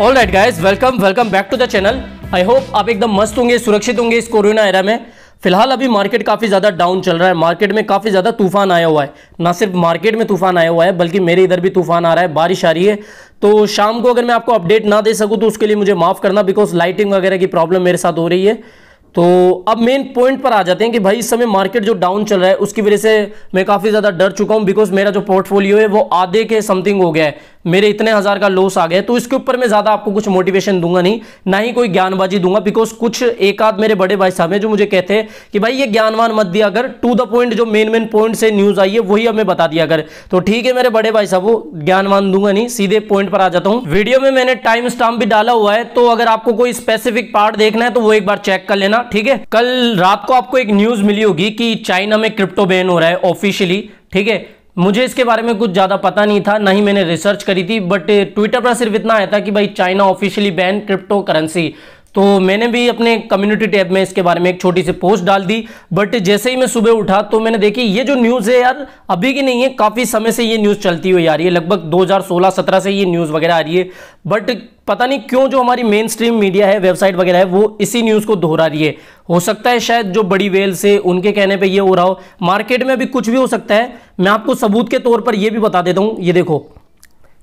all right guys welcome welcome back to the channel I hope आप एकदम मस्त होंगे सुरक्षित होंगे इस कोरोना एरा में फिलहाल अभी मार्केट काफ़ी ज़्यादा डाउन चल रहा है मार्केट में काफ़ी ज़्यादा तूफान आया हुआ है ना सिर्फ मार्केट में तूफान आया हुआ है बल्कि मेरे इधर भी तूफान आ रहा है बारिश आ रही है तो शाम को अगर मैं आपको अपडेट ना दे सकूँ तो उसके लिए मुझे माफ़ करना बिकॉज लाइटिंग वगैरह की प्रॉब्लम मेरे साथ हो रही है तो अब मेन पॉइंट पर आ जाते हैं कि भाई इस समय मार्केट जो डाउन चल रहा है उसकी वजह से मैं काफ़ी ज़्यादा डर चुका हूँ बिकॉज मेरा जो पोर्टफोलियो है वो आधे के समथिंग हो गया है मेरे इतने हज़ार का लॉस आ गया तो इसके ऊपर मैं ज़्यादा आपको कुछ मोटिवेशन दूंगा नहीं ना ही कोई ज्ञानबाजी दूंगा बिकॉज कुछ एक आध मेरे बड़े भाई साहब हैं जो मुझे कहते हैं कि भाई ये ज्ञानवान मत दिया अगर टू द पॉइंट जो मेन मेन पॉइंट से न्यूज़ आई है वही हमें बता दिया अगर तो ठीक है मेरे बड़े भाई साहब वो ज्ञानवान दूंगा नहीं सीधे पॉइंट पर आ जाता हूँ वीडियो में मैंने टाइम स्टाम्प भी डाला हुआ है तो अगर आपको कोई स्पेसिफिक पार्ट देखना है तो वो एक बार चेक कर लेना ठीक है कल रात को आपको एक न्यूज़ मिली होगी कि चाइना में क्रिप्टो बैन हो रहा है ऑफिशियली ठीक है मुझे इसके बारे में कुछ ज़्यादा पता नहीं था ना ही मैंने रिसर्च करी थी बट ट्विटर पर सिर्फ इतना आया था कि भाई China officially ban cryptocurrency तो मैंने भी अपने कम्युनिटी टैब में इसके बारे में एक छोटी सी पोस्ट डाल दी बट जैसे ही मैं सुबह उठा तो मैंने देखी ये जो न्यूज़ है यार अभी की नहीं है काफ़ी समय से ये न्यूज़ चलती हुई आ रही है लगभग 2016-17 से ये न्यूज़ वगैरह आ रही है बट पता नहीं क्यों जो हमारी मेन स्ट्रीम मीडिया है वेबसाइट वगैरह है वो इसी न्यूज़ को दोहरा रही है हो सकता है शायद जो बड़ी वेल से उनके कहने पर यह हो रहा हो मार्केट में अभी कुछ भी हो सकता है मैं आपको सबूत के तौर पर यह भी बता देता हूँ ये देखो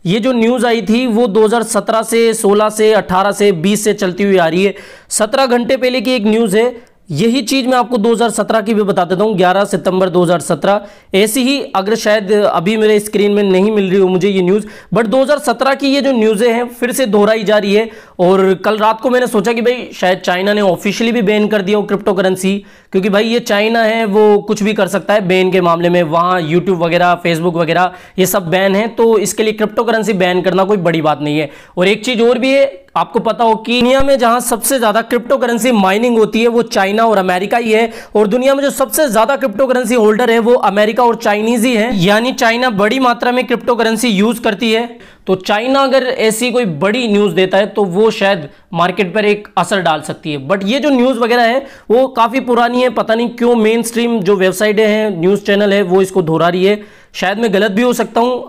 ये जो न्यूज़ आई थी वो 2017 से 16 से 18 से 20 से चलती हुई आ रही है 17 घंटे पहले की एक न्यूज़ है यही चीज़ मैं आपको 2017 की भी बता देता हूँ 11 सितंबर 2017 ऐसी ही अगर शायद अभी मेरे स्क्रीन में नहीं मिल रही हो मुझे ये न्यूज़ बट 2017 की ये जो न्यूज़ें हैं फिर से दोहराई जा रही है और कल रात को मैंने सोचा कि भाई शायद चाइना ने ऑफिशियली भी बैन कर दिया हो क्रिप्टो करेंसी क्योंकि भाई ये चाइना है वो कुछ भी कर सकता है बैन के मामले में वहाँ यूट्यूब वगैरह फेसबुक वगैरह ये सब बैन है तो इसके लिए क्रिप्टो करेंसी बैन करना कोई बड़ी बात नहीं है और एक चीज़ और भी है आपको पता हो कि दुनिया में जहां सबसे ज्यादा क्रिप्टो करेंसी माइनिंग होती है वो चाइना और अमेरिका ही है और दुनिया में जो सबसे ज्यादा क्रिप्टो करेंसी होल्डर है वो अमेरिका और चाइनीज ही है यानी चाइना बड़ी मात्रा में क्रिप्टो करेंसी यूज करती है तो चाइना अगर ऐसी कोई बड़ी न्यूज़ देता है तो वो शायद मार्केट पर एक असर डाल सकती है बट ये जो न्यूज़ वगैरह है वो काफ़ी पुरानी है पता नहीं क्यों मेन स्ट्रीम जो वेबसाइटें हैं न्यूज़ चैनल है वो इसको दोहरा रही है शायद मैं गलत भी हो सकता हूँ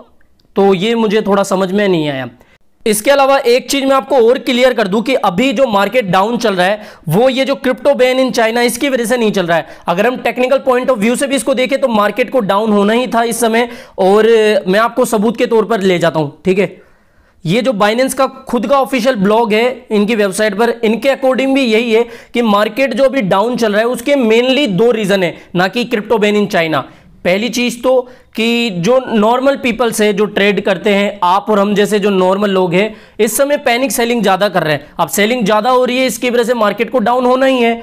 तो ये मुझे थोड़ा समझ में नहीं आया इसके अलावा एक चीज मैं आपको और क्लियर कर दूं कि अभी जो मार्केट डाउन चल रहा है वो ये जो क्रिप्टो बैन इन चाइना इसकी वजह से नहीं चल रहा है अगर हम टेक्निकल पॉइंट ऑफ व्यू से भी इसको देखें तो मार्केट को डाउन होना ही था इस समय और मैं आपको सबूत के तौर पर ले जाता हूं ठीक है ये जो बाइनेंस का खुद का ऑफिशियल ब्लॉग है इनकी वेबसाइट पर इनके अकॉर्डिंग भी यही है कि मार्केट जो अभी डाउन चल रहा है उसके मेनली दो रीजन है ना कि क्रिप्टो बैन इन चाइना पहली चीज़ तो कि जो नॉर्मल पीपल्स है जो ट्रेड करते हैं आप और हम जैसे जो नॉर्मल लोग हैं इस समय पैनिक सेलिंग ज़्यादा कर रहे हैं अब सेलिंग ज़्यादा हो रही है इसकी वजह से मार्केट को डाउन होना ही है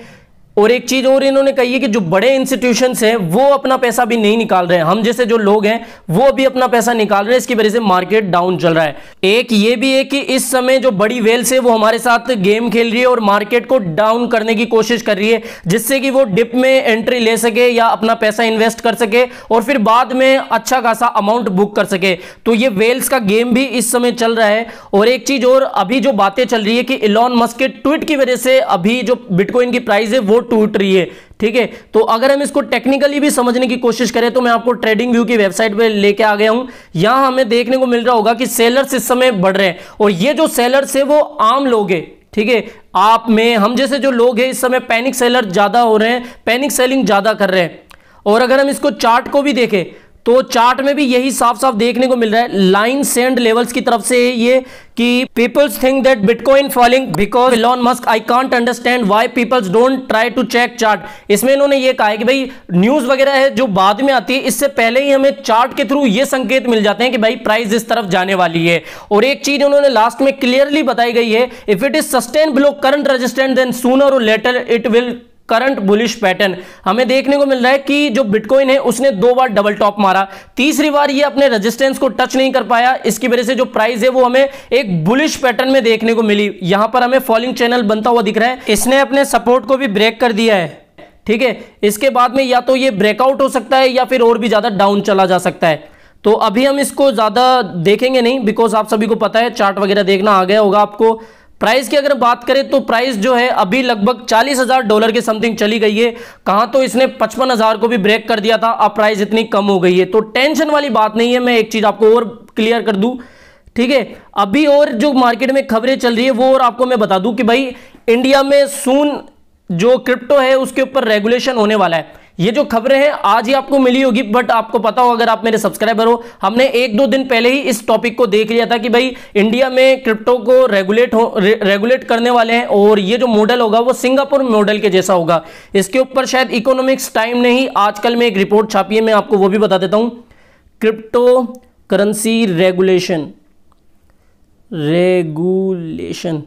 और एक चीज और इन्होंने कही है कि जो बड़े इंस्टीट्यूशन हैं वो अपना पैसा भी नहीं निकाल रहे हैं हम जैसे जो लोग हैं वो भी अपना पैसा निकाल रहे हैं इसकी वजह से मार्केट डाउन चल रहा है एक ये भी है कि इस समय जो बड़ी वेल्स है वो हमारे साथ गेम खेल रही है और मार्केट को डाउन करने की कोशिश कर रही है जिससे कि वो डिप में एंट्री ले सके या अपना पैसा इन्वेस्ट कर सके और फिर बाद में अच्छा खासा अमाउंट बुक कर सके तो ये वेल्स का गेम भी इस समय चल रहा है और एक चीज और अभी जो बातें चल रही है कि इलॉन मस्क के ट्वीट की वजह से अभी जो बिटकॉइन की प्राइस है वो टूट रही है ठीक है तो अगर हम इसको टेक्निकली भी समझने की कोशिश करें तो मैं आपको ट्रेडिंग व्यू की वेबसाइट पे लेके आ गया हूं यहां हमें देखने को मिल रहा होगा कि सेलर्स इस समय बढ़ रहे हैं और ये जो सेलर्स है वो आम लोग है ठीक है आप में हम जैसे जो लोग हैं इस समय पैनिक सेलर ज्यादा हो रहे हैं पैनिक सेलिंग ज्यादा कर रहे हैं और अगर हम इसको चार्ट को भी देखें तो चार्ट में भी यही साफ साफ देखने को मिल रहा है लाइन सेंड लेवल्स की तरफ से ये कि peoples think that bitcoin falling because Elon Musk I can't understand why peoples don't try to check chart इसमें इन्होंने ये कहा है कि भाई न्यूज वगैरह है जो बाद में आती है इससे पहले ही हमें चार्ट के थ्रू ये संकेत मिल जाते हैं कि भाई प्राइस इस तरफ जाने वाली है और एक चीज उन्होंने लास्ट में क्लियरली बताई गई है if it is sustain below current resistant then sooner or later it will current bullish pattern हमें देखने को मिल रहा है कि जो बिटकॉइन है उसने दो बार डबल टॉप मारा तीसरी बार ये अपने रेजिस्टेंस को टच नहीं कर पाया इसकी वजह से जो प्राइस है वो हमें एक बुलिश पैटर्न में देखने को मिली यहां पर हमें फॉलिंग चैनल बनता हुआ दिख रहा है इसने अपने सपोर्ट को भी ब्रेक कर दिया है ठीक है इसके बाद में या तो ये ब्रेकआउट हो सकता है या फिर और भी ज्यादा डाउन चला जा सकता है तो अभी हम इसको ज्यादा देखेंगे नहीं बिकॉज आप सभी को पता है चार्ट वगैरह देखना आ गया होगा आपको प्राइस की अगर बात करें तो प्राइस जो है अभी लगभग चालीस हजार डॉलर के समथिंग चली गई है कहां तो इसने पचपन हजार को भी ब्रेक कर दिया था अब प्राइस इतनी कम हो गई है तो टेंशन वाली बात नहीं है मैं एक चीज आपको और क्लियर कर दू ठीक है अभी और जो मार्केट में खबरें चल रही है वो और आपको मैं बता दू कि भाई इंडिया में सून जो क्रिप्टो है उसके ऊपर रेगुलेशन होने वाला है ये जो खबरें हैं आज ही आपको मिली होगी बट आपको पता हो अगर आप मेरे सब्सक्राइबर हो हमने एक दो दिन पहले ही इस टॉपिक को देख लिया था कि भाई इंडिया में क्रिप्टो को रेगुलेट हो रे, रेगुलेट करने वाले हैं और ये जो मॉडल होगा वो सिंगापुर मॉडल के जैसा होगा इसके ऊपर शायद इकोनॉमिक्स टाइम ने ही आजकल में एक रिपोर्ट छापी है मैं आपको वो भी बता देता हूँ क्रिप्टो करेंसी रेगुलेशन रेगुलेशन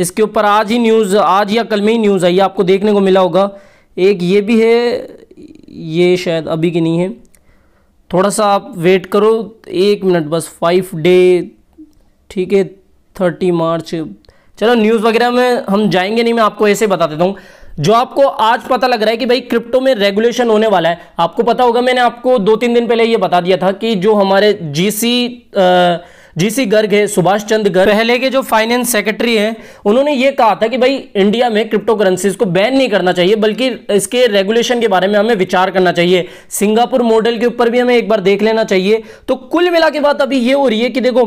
इसके ऊपर आज ही न्यूज़ आज या कल में ही न्यूज़ आई आपको देखने को मिला होगा एक ये भी है ये शायद अभी की नहीं है थोड़ा सा आप वेट करो एक मिनट बस फाइव डे ठीक है थर्टी मार्च चलो न्यूज़ वगैरह में हम जाएंगे नहीं मैं आपको ऐसे बता देता हूँ जो आपको आज पता लग रहा है कि भाई क्रिप्टो में रेगुलेशन होने वाला है आपको पता होगा मैंने आपको दो तीन दिन पहले ये बता दिया था कि जो हमारे जीसी सी जीसी गर्ग है सुभाष चंद्र गर्ग पहले के जो फाइनेंस सेक्रेटरी हैं उन्होंने ये कहा था कि भाई इंडिया में क्रिप्टो करेंसीज को बैन नहीं करना चाहिए बल्कि इसके रेगुलेशन के बारे में हमें विचार करना चाहिए सिंगापुर मॉडल के ऊपर भी हमें एक बार देख लेना चाहिए तो कुल मिला के बात अभी ये हो रही है कि देखो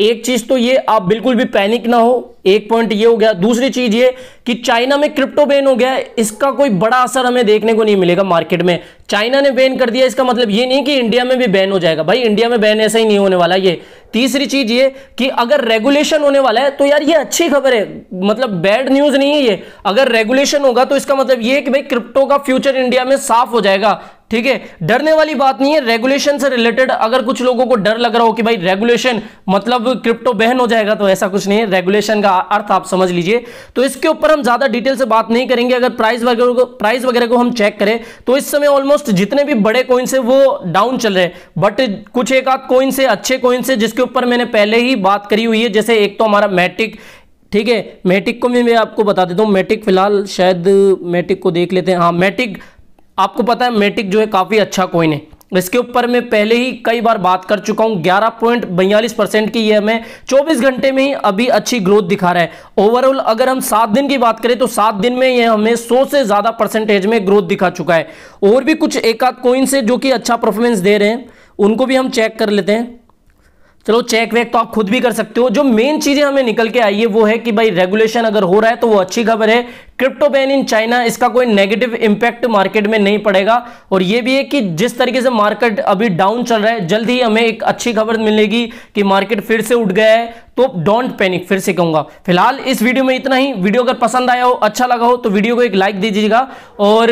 एक चीज तो ये आप बिल्कुल भी पैनिक ना हो एक पॉइंट ये हो गया दूसरी चीज ये कि चाइना में क्रिप्टो बैन हो गया इसका कोई बड़ा असर हमें देखने को नहीं मिलेगा मार्केट में चाइना ने बैन कर दिया इसका मतलब ये नहीं कि इंडिया में भी बैन हो जाएगा भाई इंडिया में बैन ऐसा ही नहीं होने वाला ये तीसरी चीज ये कि अगर रेगुलेशन होने वाला है तो यार ये अच्छी खबर है मतलब बैड न्यूज नहीं है ये अगर रेगुलेशन होगा तो इसका मतलब ये कि भाई क्रिप्टो का फ्यूचर इंडिया में साफ हो जाएगा ठीक है डरने वाली बात नहीं है रेगुलेशन से रिलेटेड अगर कुछ लोगों को डर लग रहा हो कि भाई रेगुलेशन मतलब क्रिप्टो बहन हो जाएगा तो ऐसा कुछ नहीं है रेगुलेशन का अर्थ आप समझ लीजिए तो इसके ऊपर हम ज्यादा डिटेल से बात नहीं करेंगे अगर प्राइस वगैरह को प्राइस वगैरह को हम चेक करें तो इस समय ऑलमोस्ट जितने भी बड़े कोइंस है वो डाउन चल रहे हैं बट कुछ एक आध कोइन से अच्छे कोइन से जिसके ऊपर मैंने पहले ही बात करी हुई है जैसे एक तो हमारा मैट्रिक ठीक है मैटिक को भी मैं आपको बता देता हूँ मैटिक फिलहाल शायद मैटिक को देख लेते हैं हाँ मैटिक आपको पता है मेटिक जो है काफ़ी अच्छा कोइन है इसके ऊपर मैं पहले ही कई बार बात कर चुका हूं ग्यारह पॉइंट बयालीस परसेंट की यह हमें 24 घंटे में ही अभी अच्छी ग्रोथ दिखा रहा है ओवरऑल अगर हम सात दिन की बात करें तो सात दिन में यह हमें 100 से ज़्यादा परसेंटेज में ग्रोथ दिखा चुका है और भी कुछ एक आध कोइन से जो कि अच्छा परफॉर्मेंस दे रहे हैं उनको भी हम चेक कर लेते हैं चलो चेक वेक तो आप खुद भी कर सकते हो जो मेन चीज़ें हमें निकल के आई है वो है कि भाई रेगुलेशन अगर हो रहा है तो वो अच्छी खबर है क्रिप्टो बैन इन चाइना इसका कोई नेगेटिव इंपैक्ट मार्केट में नहीं पड़ेगा और यह भी है कि जिस तरीके से मार्केट अभी डाउन चल रहा है जल्द ही हमें एक अच्छी खबर मिलेगी कि मार्केट फिर से उठ गया है तो डोंट पैनिक फिर से कहूंगा फिलहाल इस वीडियो में इतना ही वीडियो अगर पसंद आया हो अच्छा लगा हो तो वीडियो को एक लाइक दीजिएगा और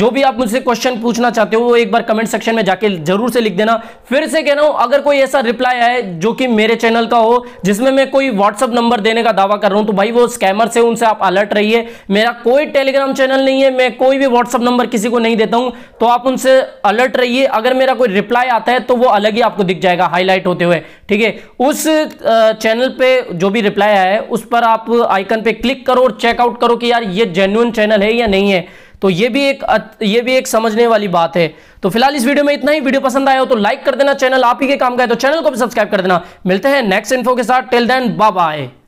जो भी आप मुझसे क्वेश्चन पूछना चाहते हो वो एक बार कमेंट सेक्शन में जाके जरूर से लिख देना फिर से कह रहा हूं अगर कोई ऐसा रिप्लाई आए जो कि मेरे चैनल का हो जिसमें मैं कोई व्हाट्सअप नंबर देने का दावा कर रहा हूं तो भाई वो स्कैमर से उनसे आप अलर्ट रहिए मेरा मेरा कोई टेलीग्राम चैनल नहीं है मैं कोई भी व्हाट्सअप नंबर किसी को नहीं देता हूं तो आप उनसे अलर्ट रहिए अगर मेरा कोई रिप्लाई आता है तो वो अलग ही आपको दिख जाएगा हाईलाइट होते हुए ठीक है उस चैनल पे जो भी रिप्लाई आया है उस पर आप आइकन पे क्लिक करो और चेकआउट करो कि यार ये जेन्यून चैनल है या नहीं है तो ये भी एक ये भी एक समझने वाली बात है तो फिलहाल इस वीडियो में इतना ही वीडियो पसंद आया हो तो लाइक कर देना चैनल आप ही के काम का है तो चैनल को भी सब्सक्राइब कर देना मिलते हैं नेक्स्ट इन्फो के साथ टेल देन बाय बाय